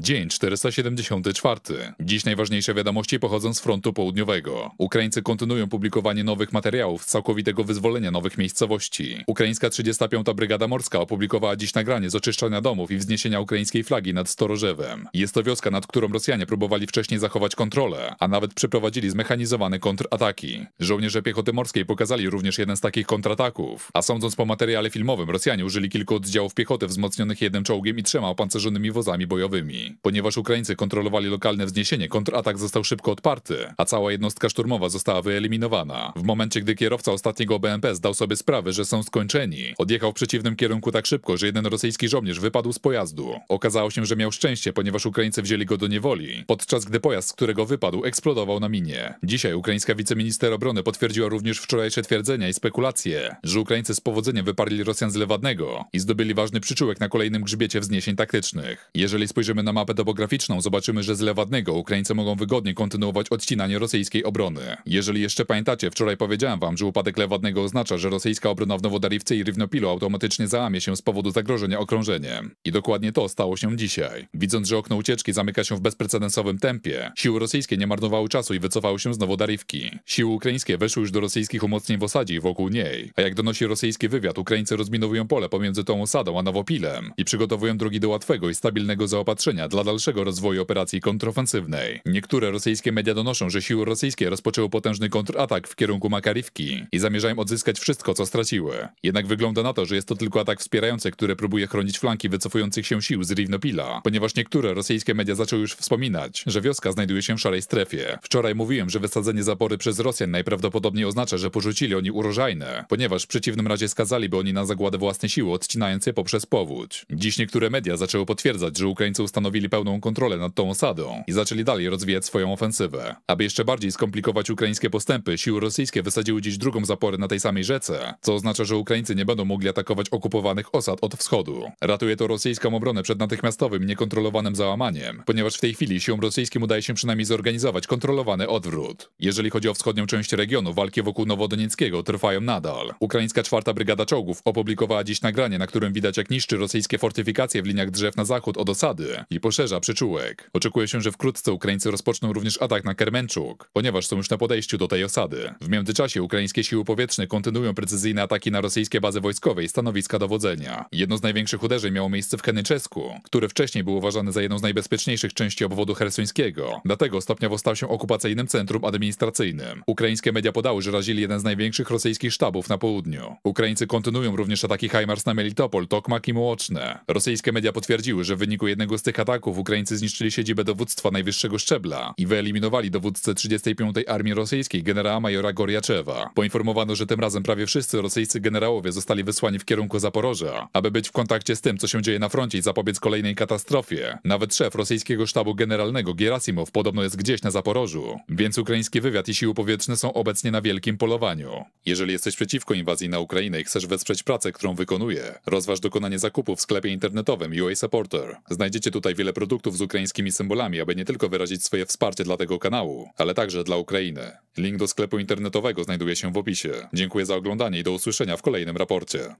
Dzień 474. Dziś najważniejsze wiadomości pochodzą z frontu południowego. Ukraińcy kontynuują publikowanie nowych materiałów z całkowitego wyzwolenia nowych miejscowości. Ukraińska 35. Brygada Morska opublikowała dziś nagranie z oczyszczania domów i wzniesienia ukraińskiej flagi nad Storożewem. Jest to wioska, nad którą Rosjanie próbowali wcześniej zachować kontrolę, a nawet przeprowadzili zmechanizowane kontrataki. Żołnierze piechoty morskiej pokazali również jeden z takich kontrataków, a sądząc po materiale filmowym, Rosjanie użyli kilku oddziałów piechoty wzmocnionych jednym czołgiem i trzema opancerzonymi wozami bojowymi. Ponieważ Ukraińcy kontrolowali lokalne wzniesienie, kontratak został szybko odparty, a cała jednostka szturmowa została wyeliminowana. W momencie, gdy kierowca ostatniego BMP zdał sobie sprawę, że są skończeni, odjechał w przeciwnym kierunku tak szybko, że jeden rosyjski żołnierz wypadł z pojazdu. Okazało się, że miał szczęście, ponieważ Ukraińcy wzięli go do niewoli, podczas gdy pojazd, z którego wypadł, eksplodował na minie. Dzisiaj ukraińska wiceminister obrony potwierdziła również wczorajsze twierdzenia i spekulacje, że Ukraińcy z powodzeniem wyparli Rosjan z Lewadnego i zdobyli ważny przyczółek na kolejnym grzbiecie wzniesień taktycznych. Jeżeli spojrzymy na mapę topograficzną, zobaczymy, że z Lewadnego Ukraińcy mogą wygodnie kontynuować odcinanie rosyjskiej obrony. Jeżeli jeszcze pamiętacie, wczoraj powiedziałem wam, że upadek Lewadnego oznacza, że rosyjska obrona w Nowodariwce i Rywnopilu automatycznie załamie się z powodu zagrożenia okrążeniem. I dokładnie to stało się dzisiaj. Widząc, że okno ucieczki zamyka się w bezprecedensowym tempie, siły rosyjskie nie marnowały czasu i wycofały się z nowodariwki. Siły ukraińskie weszły już do rosyjskich umocnień w osadzie i wokół niej. A jak donosi rosyjski wywiad, Ukraińcy rozminowują pole pomiędzy tą osadą a Nowopilem i przygotowują drogi do łatwego i stabilnego zaopatrzenia dla dalszego rozwoju operacji kontrofensywnej. Niektóre rosyjskie media donoszą, że siły rosyjskie rozpoczęły potężny kontratak w kierunku Makarivki i zamierzają odzyskać wszystko, co straciły. Jednak wygląda na to, że jest to tylko atak wspierający, który próbuje chronić flanki wycofujących się sił z Riwnopila, ponieważ niektóre rosyjskie media zaczęły już wspominać, że wioska znajduje się w szarej strefie. Wczoraj mówiłem, że wysadzenie zapory przez Rosjan najprawdopodobniej oznacza, że porzucili oni urożajne, ponieważ w przeciwnym razie skazaliby oni na zagładę własne siły, odcinając je poprzez powódź. Dziś niektóre media zaczęły potwierdzać, że Ukraińcy ustanowili sprawili pełną kontrolę nad tą osadą i zaczęli dalej rozwijać swoją ofensywę. Aby jeszcze bardziej skomplikować ukraińskie postępy, siły rosyjskie wysadziły dziś drugą zaporę na tej samej rzece, co oznacza, że Ukraińcy nie będą mogli atakować okupowanych osad od wschodu. Ratuje to rosyjską obronę przed natychmiastowym, niekontrolowanym załamaniem, ponieważ w tej chwili siłom rosyjskim udaje się przynajmniej zorganizować kontrolowany odwrót. Jeżeli chodzi o wschodnią część regionu, walki wokół Nowodonieckiego trwają nadal. Ukraińska czwarta brygada czołgów opublikowała dziś nagranie, na którym widać jak niszczy rosyjskie fortyfikacje w liniach drzew na zachód od osady i poszerza przyczółek. Oczekuje się, że wkrótce Ukraińcy rozpoczną również atak na Kermenczuk, ponieważ są już na podejściu do tej osady. W międzyczasie ukraińskie siły powietrzne kontynuują precyzyjne ataki na rosyjskie bazy wojskowe i stanowiska dowodzenia. Jedno z największych uderzeń miało miejsce w Henyczesku, które wcześniej było uważane za jedną z najbezpieczniejszych części obwodu hersońskiego. Dlatego stopniowo stał się okupacyjnym centrum administracyjnym. Ukraińskie media podały, że razili jeden z największych rosyjskich sztabów na południu. Ukraińcy kontynuują również ataki HIMARS na Melitopol, Tokmak i Mołoczne. Rosyjskie media potwierdziły, że w wyniku jednego z tych ataków ataków Ukraińcy zniszczyli siedzibę dowództwa najwyższego szczebla i wyeliminowali dowódcę 35. Armii Rosyjskiej generała majora Goriaczewa. Poinformowano, że tym razem prawie wszyscy rosyjscy generałowie zostali wysłani w kierunku Zaporoża, aby być w kontakcie z tym, co się dzieje na froncie i zapobiec kolejnej katastrofie. Nawet szef rosyjskiego sztabu generalnego Gerasimow podobno jest gdzieś na Zaporożu, więc ukraiński wywiad i siły powietrzne są obecnie na wielkim polowaniu. Jeżeli jesteś przeciwko inwazji na Ukrainę i chcesz wesprzeć pracę, którą wykonuje, rozważ dokonanie zakupu w sklepie internetowym UA Supporter. Znajdziecie tutaj wiele produktów z ukraińskimi symbolami, aby nie tylko wyrazić swoje wsparcie dla tego kanału, ale także dla Ukrainy. Link do sklepu internetowego znajduje się w opisie. Dziękuję za oglądanie i do usłyszenia w kolejnym raporcie.